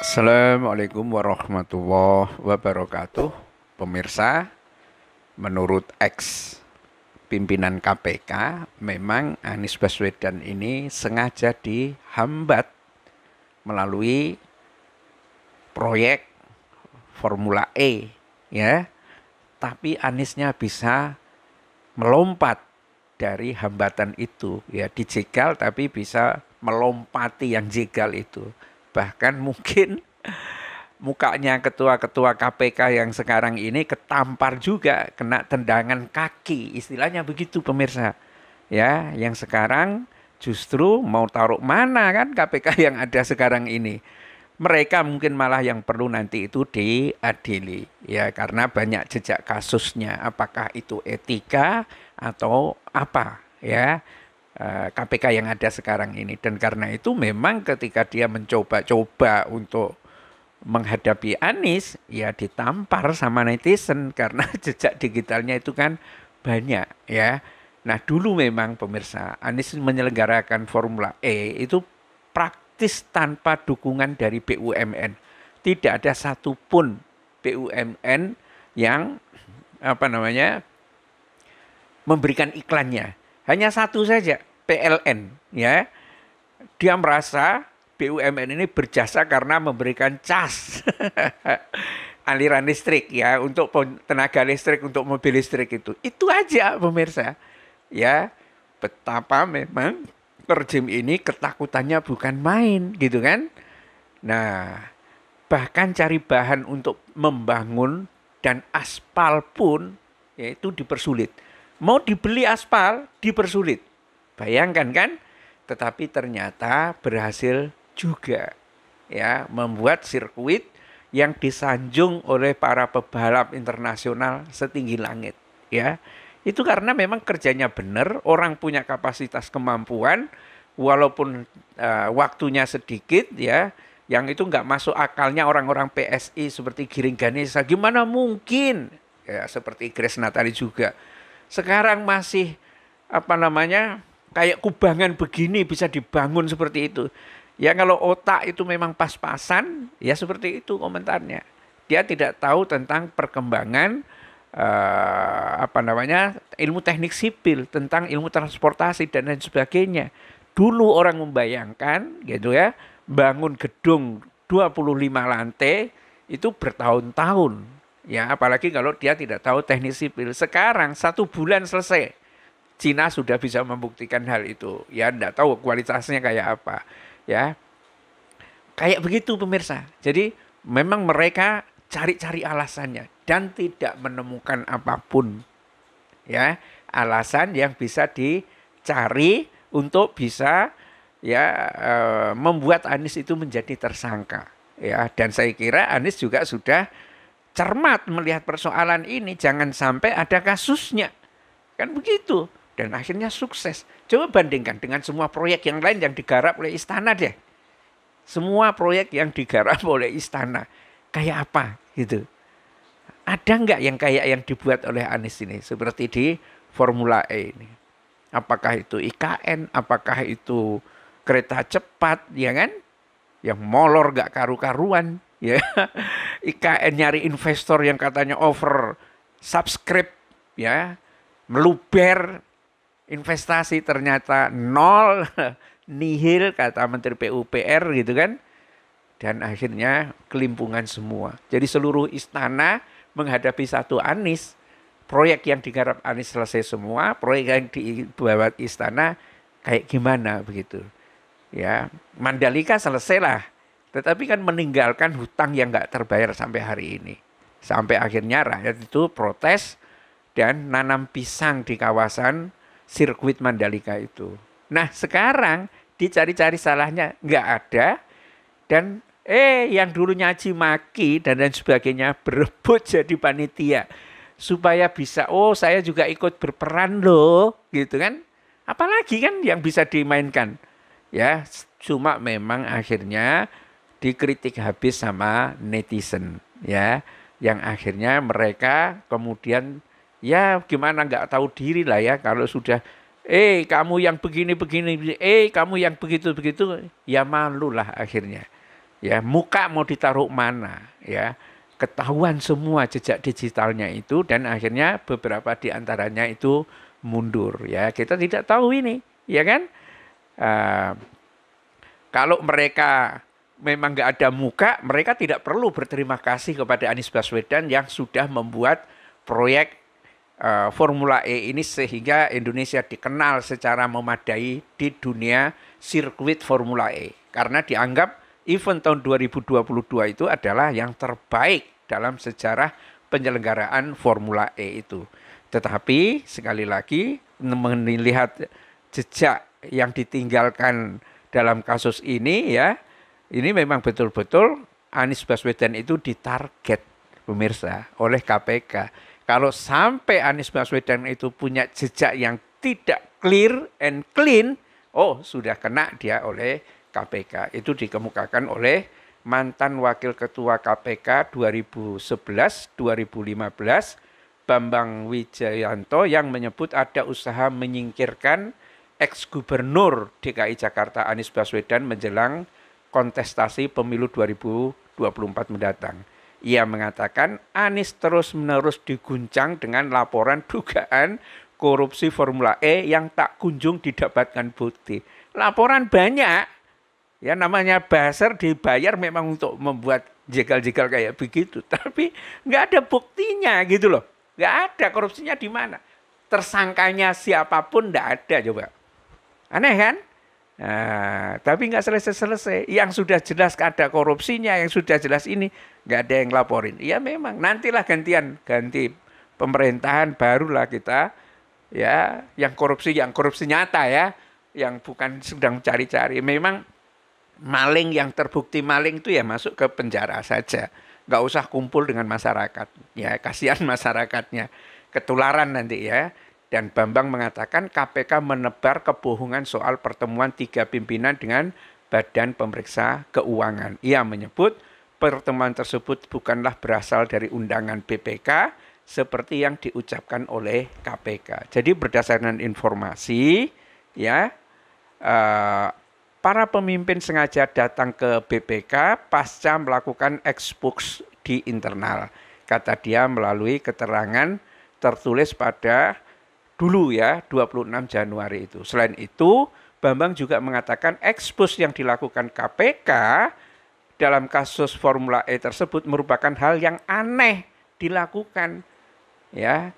Assalamualaikum warahmatullahi wabarakatuh Pemirsa Menurut ex pimpinan KPK Memang Anies Baswedan ini sengaja dihambat Melalui proyek Formula E ya Tapi Aniesnya bisa melompat dari hambatan itu ya dijegal tapi bisa melompati yang jegal itu bahkan mungkin mukanya ketua-ketua KPK yang sekarang ini ketampar juga kena tendangan kaki istilahnya begitu pemirsa ya yang sekarang justru mau taruh mana kan KPK yang ada sekarang ini mereka mungkin malah yang perlu nanti itu diadili ya karena banyak jejak kasusnya apakah itu etika atau apa ya KPK eh, yang ada sekarang ini. Dan karena itu memang ketika dia mencoba-coba untuk menghadapi Anies, ya ditampar sama netizen karena jejak digitalnya itu kan banyak ya. Nah dulu memang pemirsa Anies menyelenggarakan Formula E itu praktis tanpa dukungan dari BUMN. Tidak ada satupun BUMN yang apa namanya memberikan iklannya. Hanya satu saja PLN ya. Dia merasa BUMN ini berjasa karena memberikan cas aliran listrik ya untuk tenaga listrik untuk mobil listrik itu. Itu aja pemirsa. Ya, betapa memang rejim ini ketakutannya bukan main gitu kan. Nah, bahkan cari bahan untuk membangun dan aspal pun yaitu dipersulit. Mau dibeli aspal dipersulit. Bayangkan kan? Tetapi ternyata berhasil juga ya membuat sirkuit yang disanjung oleh para pebalap internasional setinggi langit ya itu karena memang kerjanya benar orang punya kapasitas kemampuan walaupun uh, waktunya sedikit ya yang itu nggak masuk akalnya orang-orang PSI seperti Giring Ganesa gimana mungkin ya seperti Grace Natali juga sekarang masih apa namanya kayak kubangan begini bisa dibangun seperti itu. Ya kalau otak itu memang pas-pasan, ya seperti itu komentarnya. Dia tidak tahu tentang perkembangan eh, apa namanya ilmu teknik sipil, tentang ilmu transportasi dan lain sebagainya. Dulu orang membayangkan gitu ya, bangun gedung 25 lantai itu bertahun-tahun. Ya apalagi kalau dia tidak tahu teknik sipil. Sekarang satu bulan selesai Cina sudah bisa membuktikan hal itu. Ya enggak tahu kualitasnya kayak apa, ya. Kayak begitu pemirsa. Jadi memang mereka cari-cari alasannya dan tidak menemukan apapun. Ya, alasan yang bisa dicari untuk bisa ya eh, membuat Anies itu menjadi tersangka. Ya, dan saya kira Anies juga sudah cermat melihat persoalan ini jangan sampai ada kasusnya. Kan begitu dan akhirnya sukses. Coba bandingkan dengan semua proyek yang lain yang digarap oleh istana deh. Semua proyek yang digarap oleh istana. Kayak apa gitu. Ada nggak yang kayak yang dibuat oleh Anies ini? Seperti di Formula E ini. Apakah itu IKN, apakah itu kereta cepat, ya kan? Yang molor gak karu-karuan. ya IKN nyari investor yang katanya over subscribe ya meluber investasi ternyata nol, nihil kata Menteri PUPR gitu kan. Dan akhirnya kelimpungan semua. Jadi seluruh istana menghadapi satu Anis, Proyek yang digarap Anis selesai semua, proyek yang dibuat istana kayak gimana begitu. Ya, Mandalika selesailah. Tetapi kan meninggalkan hutang yang nggak terbayar sampai hari ini. Sampai akhirnya rakyat itu protes dan nanam pisang di kawasan sirkuit Mandalika itu. Nah sekarang dicari-cari salahnya nggak ada dan eh yang dulu nyaci maki dan lain sebagainya berebut jadi panitia supaya bisa oh saya juga ikut berperan loh gitu kan apalagi kan yang bisa dimainkan ya cuma memang akhirnya dikritik habis sama netizen ya yang akhirnya mereka kemudian ya gimana nggak tahu diri lah ya kalau sudah eh kamu yang begini begini eh kamu yang begitu begitu ya malu lah akhirnya ya muka mau ditaruh mana ya ketahuan semua jejak digitalnya itu dan akhirnya beberapa diantaranya itu mundur ya kita tidak tahu ini ya kan uh, kalau mereka memang nggak ada muka mereka tidak perlu berterima kasih kepada Anies Baswedan yang sudah membuat proyek Eh, Formula E ini sehingga Indonesia dikenal secara memadai di dunia sirkuit Formula E karena dianggap event tahun 2022 itu adalah yang terbaik dalam sejarah penyelenggaraan Formula E itu. Tetapi sekali lagi melihat jejak yang ditinggalkan dalam kasus ini ya, ini memang betul-betul Anies Baswedan itu ditarget pemirsa oleh KPK kalau sampai Anies Baswedan itu punya jejak yang tidak clear and clean, oh sudah kena dia oleh KPK. Itu dikemukakan oleh mantan wakil ketua KPK 2011-2015 Bambang Wijayanto yang menyebut ada usaha menyingkirkan ex-gubernur DKI Jakarta Anies Baswedan menjelang kontestasi pemilu 2024 mendatang. Ia mengatakan Anies terus-menerus diguncang dengan laporan dugaan korupsi Formula E yang tak kunjung didapatkan bukti. Laporan banyak, ya namanya Baser dibayar memang untuk membuat jegal-jegal kayak begitu, tapi nggak ada buktinya gitu loh, nggak ada korupsinya di mana, tersangkanya siapapun nggak ada coba, aneh kan? Nah, tapi nggak selesai-selesai. Yang sudah jelas ada korupsinya, yang sudah jelas ini nggak ada yang laporin. Iya memang. Nantilah gantian ganti pemerintahan barulah kita ya yang korupsi yang korupsi nyata ya yang bukan sedang cari-cari. Memang maling yang terbukti maling itu ya masuk ke penjara saja. Nggak usah kumpul dengan masyarakat. Ya kasihan masyarakatnya ketularan nanti ya. Dan Bambang mengatakan KPK menebar kebohongan soal pertemuan tiga pimpinan dengan Badan Pemeriksa Keuangan. Ia menyebut pertemuan tersebut bukanlah berasal dari undangan BPK seperti yang diucapkan oleh KPK. Jadi berdasarkan informasi ya eh, para pemimpin sengaja datang ke BPK pasca melakukan ekspux di internal. Kata dia melalui keterangan tertulis pada dulu ya 26 Januari itu. Selain itu, Bambang juga mengatakan ekspos yang dilakukan KPK dalam kasus Formula E tersebut merupakan hal yang aneh dilakukan. Ya.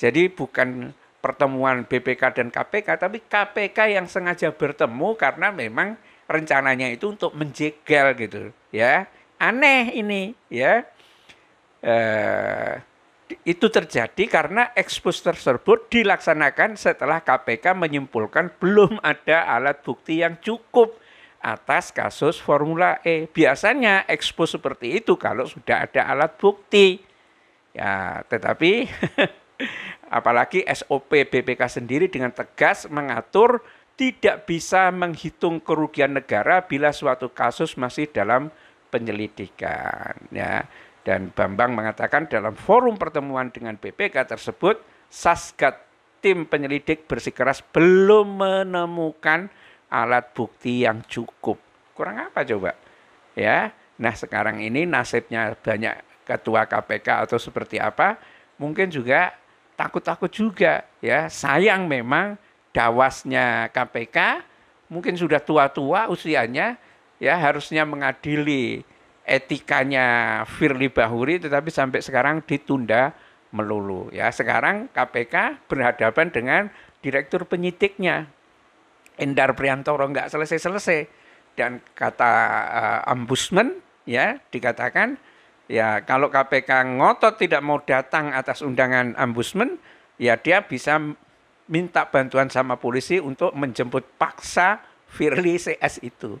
Jadi bukan pertemuan BPK dan KPK tapi KPK yang sengaja bertemu karena memang rencananya itu untuk menjegal gitu, ya. Aneh ini, ya. Eh itu terjadi karena ekspos tersebut dilaksanakan setelah KPK menyimpulkan belum ada alat bukti yang cukup atas kasus Formula E. Biasanya ekspos seperti itu kalau sudah ada alat bukti. Ya, tetapi apalagi SOP BPK sendiri dengan tegas mengatur tidak bisa menghitung kerugian negara bila suatu kasus masih dalam penyelidikan ya. Dan Bambang mengatakan dalam forum pertemuan dengan BPK tersebut, Sasgat tim penyelidik bersikeras belum menemukan alat bukti yang cukup. Kurang apa coba? Ya. Nah, sekarang ini nasibnya banyak ketua KPK atau seperti apa, mungkin juga takut-takut juga ya. Sayang memang dawasnya KPK mungkin sudah tua-tua usianya ya harusnya mengadili etikanya Firly Bahuri tetapi sampai sekarang ditunda melulu ya. Sekarang KPK berhadapan dengan direktur penyidiknya Endar Priantoro nggak selesai-selesai dan kata uh, ombudsman ya dikatakan ya kalau KPK ngotot tidak mau datang atas undangan ambusmen, ya dia bisa minta bantuan sama polisi untuk menjemput paksa Firly CS itu.